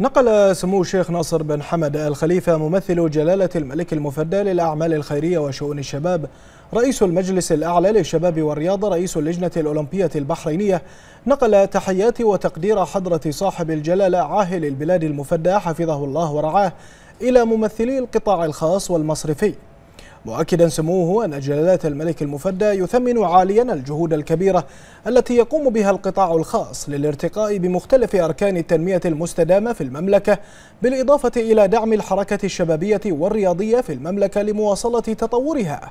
نقل سمو الشيخ ناصر بن حمد الخليفة ممثل جلالة الملك المفدى للأعمال الخيرية وشؤون الشباب رئيس المجلس الأعلى للشباب والرياضة رئيس اللجنة الأولمبية البحرينية نقل تحيات وتقدير حضرة صاحب الجلالة عاهل البلاد المفدى حفظه الله ورعاه إلى ممثلي القطاع الخاص والمصرفي مؤكدا سموه أن جلالة الملك المفدى يثمن عاليا الجهود الكبيرة التي يقوم بها القطاع الخاص للارتقاء بمختلف أركان التنمية المستدامة في المملكة بالإضافة إلى دعم الحركة الشبابية والرياضية في المملكة لمواصلة تطورها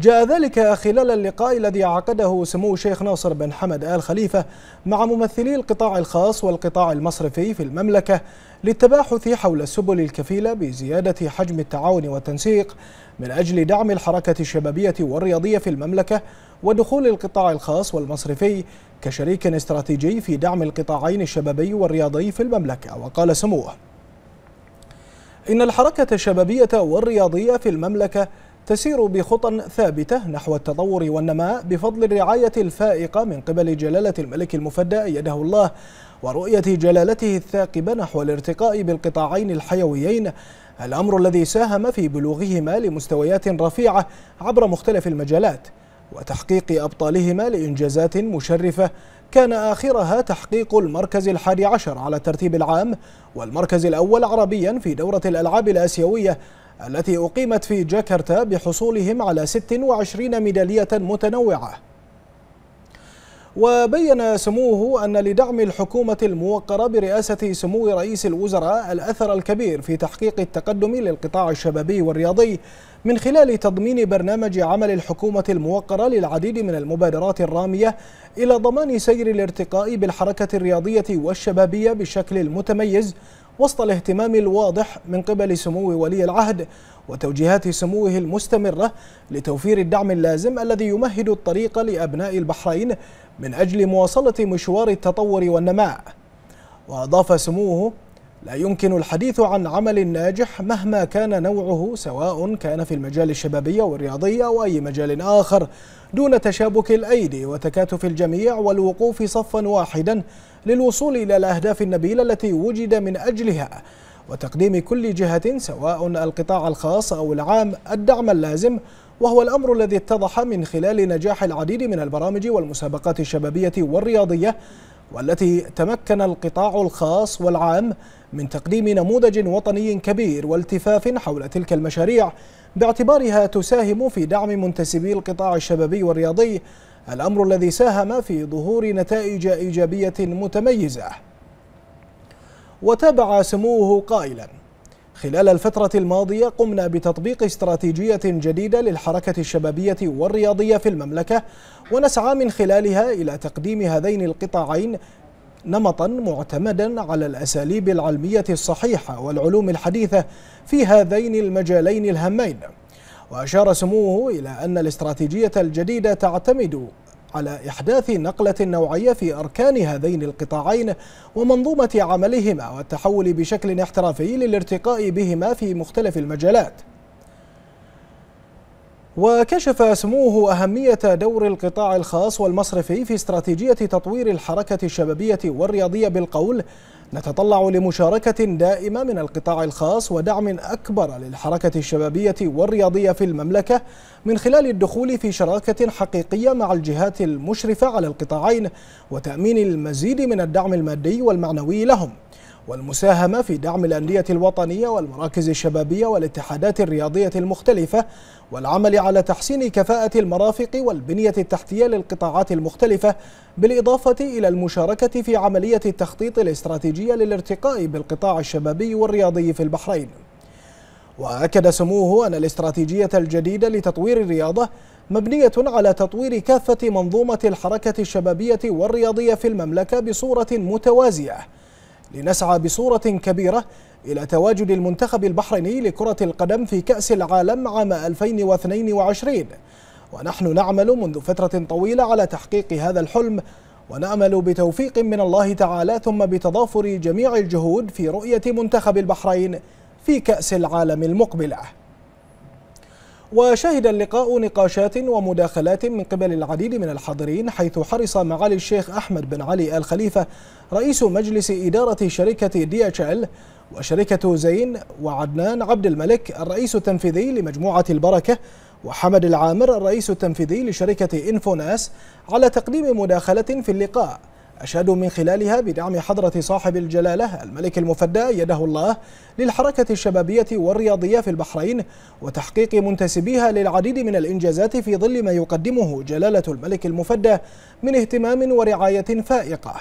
جاء ذلك خلال اللقاء الذي عقده سمو الشيخ ناصر بن حمد آل خليفة مع ممثلي القطاع الخاص والقطاع المصرفي في المملكة للتباحث حول السبل الكفيلة بزيادة حجم التعاون والتنسيق من أجل دعم الحركة الشبابية والرياضية في المملكة ودخول القطاع الخاص والمصرفي كشريك استراتيجي في دعم القطاعين الشبابي والرياضي في المملكة وقال سموه إن الحركة الشبابية والرياضية في المملكة تسير بخطى ثابتة نحو التطور والنماء بفضل الرعاية الفائقة من قبل جلالة الملك المفدى أيده الله ورؤية جلالته الثاقبة نحو الارتقاء بالقطاعين الحيويين الأمر الذي ساهم في بلوغهما لمستويات رفيعة عبر مختلف المجالات وتحقيق أبطالهما لإنجازات مشرفة كان آخرها تحقيق المركز الحادي عشر على الترتيب العام والمركز الأول عربيا في دورة الألعاب الآسيوية التي أقيمت في جاكرتا بحصولهم على 26 ميدالية متنوعة وبين سموه أن لدعم الحكومة الموقرة برئاسة سمو رئيس الوزراء الأثر الكبير في تحقيق التقدم للقطاع الشبابي والرياضي من خلال تضمين برنامج عمل الحكومة الموقرة للعديد من المبادرات الرامية إلى ضمان سير الارتقاء بالحركة الرياضية والشبابية بشكل متميز وسط الاهتمام الواضح من قبل سمو ولي العهد وتوجيهات سموه المستمرة لتوفير الدعم اللازم الذي يمهد الطريق لأبناء البحرين من أجل مواصلة مشوار التطور والنماء وأضاف سموه لا يمكن الحديث عن عمل ناجح مهما كان نوعه سواء كان في المجال الشبابي والرياضي أو أي مجال آخر دون تشابك الأيدي وتكاتف الجميع والوقوف صفا واحدا للوصول إلى الأهداف النبيلة التي وجد من أجلها وتقديم كل جهة سواء القطاع الخاص أو العام الدعم اللازم وهو الأمر الذي اتضح من خلال نجاح العديد من البرامج والمسابقات الشبابية والرياضية والتي تمكن القطاع الخاص والعام من تقديم نموذج وطني كبير والتفاف حول تلك المشاريع باعتبارها تساهم في دعم منتسبي القطاع الشبابي والرياضي الأمر الذي ساهم في ظهور نتائج إيجابية متميزة وتابع سموه قائلا خلال الفترة الماضية قمنا بتطبيق استراتيجية جديدة للحركة الشبابية والرياضية في المملكة ونسعى من خلالها إلى تقديم هذين القطاعين نمطا معتمدا على الأساليب العلمية الصحيحة والعلوم الحديثة في هذين المجالين الهمين وأشار سموه إلى أن الاستراتيجية الجديدة تعتمد على إحداث نقلة نوعية في أركان هذين القطاعين ومنظومة عملهما والتحول بشكل احترافي للارتقاء بهما في مختلف المجالات وكشف سموه أهمية دور القطاع الخاص والمصرفي في استراتيجية تطوير الحركة الشبابية والرياضية بالقول نتطلع لمشاركة دائمة من القطاع الخاص ودعم أكبر للحركة الشبابية والرياضية في المملكة من خلال الدخول في شراكة حقيقية مع الجهات المشرفة على القطاعين وتأمين المزيد من الدعم المادي والمعنوي لهم والمساهمة في دعم الأندية الوطنية والمراكز الشبابية والاتحادات الرياضية المختلفة والعمل على تحسين كفاءة المرافق والبنية التحتية للقطاعات المختلفة بالإضافة إلى المشاركة في عملية التخطيط الاستراتيجية للارتقاء بالقطاع الشبابي والرياضي في البحرين وأكد سموه أن الاستراتيجية الجديدة لتطوير الرياضة مبنية على تطوير كافة منظومة الحركة الشبابية والرياضية في المملكة بصورة متوازية لنسعى بصورة كبيرة إلى تواجد المنتخب البحريني لكرة القدم في كأس العالم عام 2022 ونحن نعمل منذ فترة طويلة على تحقيق هذا الحلم ونأمل بتوفيق من الله تعالى ثم بتضافر جميع الجهود في رؤية منتخب البحرين في كأس العالم المقبله وشهد اللقاء نقاشات ومداخلات من قبل العديد من الحاضرين حيث حرص معالي الشيخ أحمد بن علي الخليفة رئيس مجلس إدارة شركة دي اتش ال وشركة زين وعدنان عبد الملك الرئيس التنفيذي لمجموعة البركة وحمد العامر الرئيس التنفيذي لشركة إنفوناس على تقديم مداخلة في اللقاء أشادوا من خلالها بدعم حضرة صاحب الجلالة الملك المفدى يده الله للحركة الشبابية والرياضية في البحرين وتحقيق منتسبيها للعديد من الإنجازات في ظل ما يقدمه جلالة الملك المفدى من اهتمام ورعاية فائقة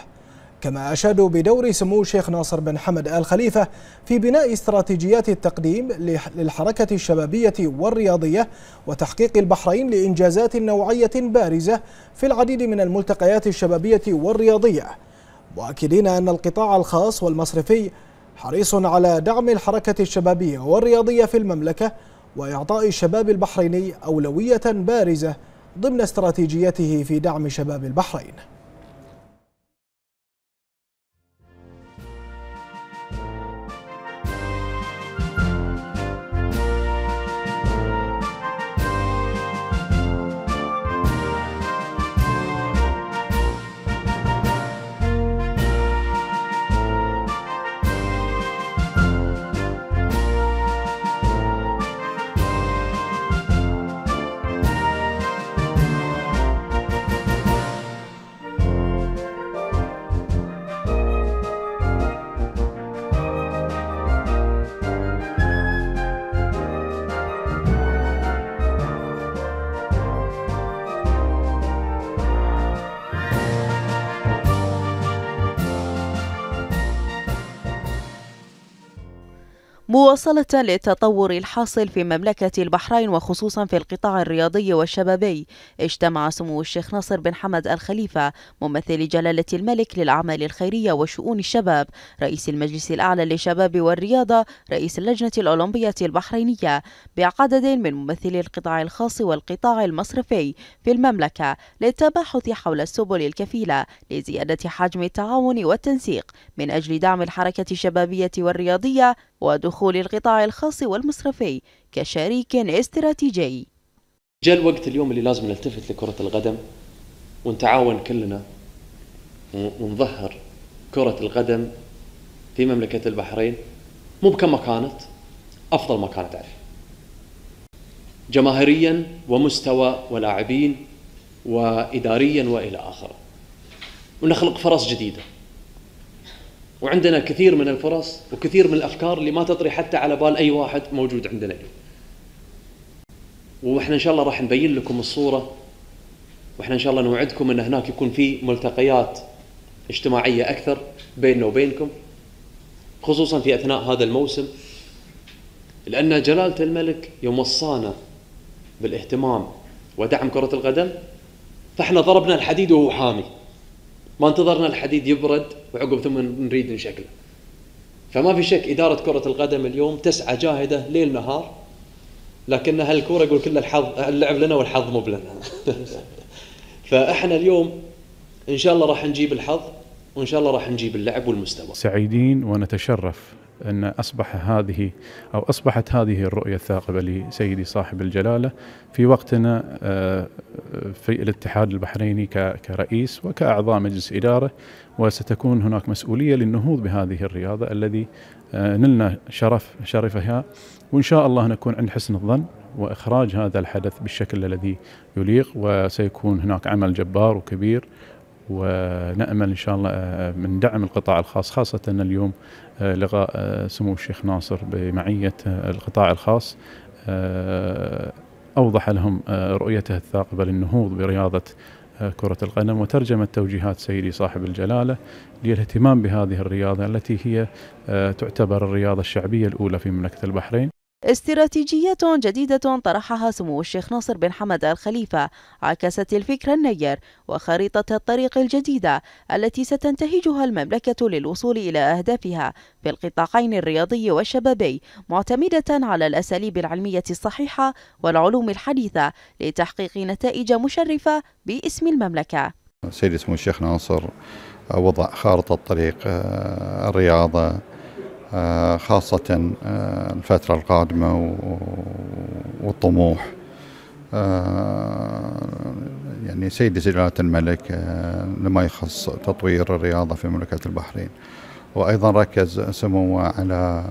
كما أشادوا بدور سمو الشيخ ناصر بن حمد آل خليفة في بناء استراتيجيات التقديم للحركة الشبابية والرياضية وتحقيق البحرين لإنجازات نوعية بارزة في العديد من الملتقيات الشبابية والرياضية مؤكدين أن القطاع الخاص والمصرفي حريص على دعم الحركة الشبابية والرياضية في المملكة وإعطاء الشباب البحريني أولوية بارزة ضمن استراتيجيته في دعم شباب البحرين مواصلة للتطور الحاصل في مملكة البحرين وخصوصا في القطاع الرياضي والشبابي اجتمع سمو الشيخ ناصر بن حمد الخليفة ممثل جلالة الملك للأعمال الخيرية وشؤون الشباب رئيس المجلس الأعلى للشباب والرياضة رئيس اللجنة الأولمبية البحرينية بعدد من ممثلي القطاع الخاص والقطاع المصرفي في المملكة للتباحث حول السبل الكفيلة لزيادة حجم التعاون والتنسيق من أجل دعم الحركة الشبابية والرياضية ودخول القطاع الخاص والمصرفي كشريك استراتيجي جاء الوقت اليوم اللي لازم نلتفت لكرة القدم ونتعاون كلنا ونظهر كرة القدم في مملكة البحرين مو بكما كانت أفضل ما كانت عليه جماهيريا ومستوى ولاعبين وإداريا وإلى آخره ونخلق فرص جديده وعندنا كثير من الفرص وكثير من الافكار اللي ما تطري حتى على بال اي واحد موجود عندنا اليوم. واحنا ان شاء الله راح نبين لكم الصوره واحنا ان شاء الله نوعدكم ان هناك يكون في ملتقيات اجتماعيه اكثر بيننا وبينكم خصوصا في اثناء هذا الموسم لان جلاله الملك يوم وصانا بالاهتمام ودعم كره القدم فاحنا ضربنا الحديد وهو حامي ما انتظرنا الحديد يبرد وعقب ثم نريد نشكله فما في شك إدارة كرة القدم اليوم تسعى جاهدة ليل نهار لكن هالكورة يقول كل الحظ اللعب لنا والحظ مو بلنا فاحنا اليوم ان شاء الله راح نجيب الحظ وان شاء الله راح نجيب اللعب والمستوى سعيدين ونتشرف أن أصبح هذه أو أصبحت هذه الرؤية الثاقبة لسيدي صاحب الجلالة في وقتنا آه، في الاتحاد البحريني كرئيس وكأعضاء مجلس إدارة وستكون هناك مسؤولية للنهوض بهذه الرياضة الذي آه، نلنا شرف شرفها وإن شاء الله نكون عند حسن الظن وإخراج هذا الحدث بالشكل الذي يليق وسيكون هناك عمل جبار وكبير ونامل ان شاء الله آه، من دعم القطاع الخاص خاصه اليوم آه، لقاء آه، سمو الشيخ ناصر بمعيه القطاع الخاص اوضح لهم رؤيته الثاقبه للنهوض برياضه كرة القدم وترجمة توجيهات سيدي صاحب الجلالة للاهتمام بهذه الرياضة التي هي تعتبر الرياضة الشعبية الأولى في مملكة البحرين استراتيجيات جديدة طرحها سمو الشيخ ناصر بن حمد آل خليفة عكست الفكر النير وخريطة الطريق الجديدة التي ستنتهجها المملكة للوصول إلى أهدافها في القطاعين الرياضي والشبابي معتمدة على الأساليب العلمية الصحيحة والعلوم الحديثة لتحقيق نتائج مشرفة باسم المملكة سيدي سمو الشيخ ناصر وضع خارطة طريق آه، الرياضة آه، خاصة آه، الفترة القادمة والطموح آه، يعني سيد جلالة الملك لما يخص تطوير الرياضة في مملكة البحرين وأيضا ركز سموه على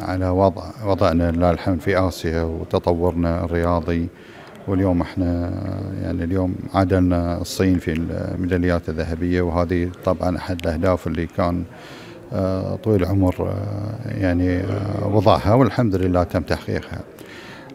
على وضع وضعنا لله الحمد في آسيا وتطورنا الرياضي واليوم احنا يعني اليوم عادلنا الصين في الميداليات الذهبية وهذه طبعا أحد الأهداف اللي كان آه، طويل العمر آه، يعني آه، وضعها والحمد لله تم تحقيقها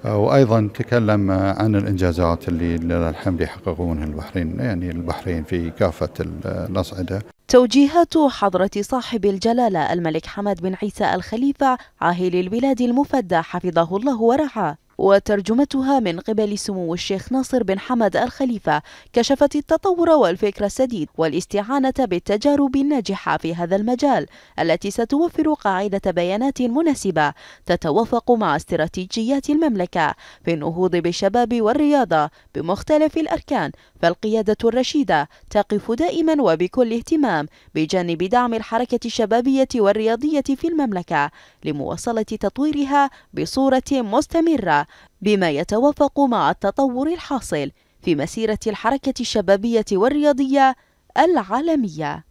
وايضا تكلم عن الانجازات اللي لله الحمد يحققونها البحرين يعني البحرين في كافه الاصعده توجيهات حضرة صاحب الجلالة الملك حمد بن عيسى الخليفة عاهل البلاد المفدى حفظه الله ورعاه وترجمتها من قبل سمو الشيخ ناصر بن حمد الخليفة كشفت التطور والفكر السديد والاستعانة بالتجارب الناجحة في هذا المجال التي ستوفر قاعدة بيانات مناسبة تتوافق مع استراتيجيات المملكة في النهوض بالشباب والرياضة بمختلف الأركان فالقيادة الرشيدة تقف دائما وبكل اهتمام بجانب دعم الحركة الشبابية والرياضية في المملكة لمواصلة تطويرها بصورة مستمرة بما يتوافق مع التطور الحاصل في مسيرة الحركة الشبابية والرياضية العالمية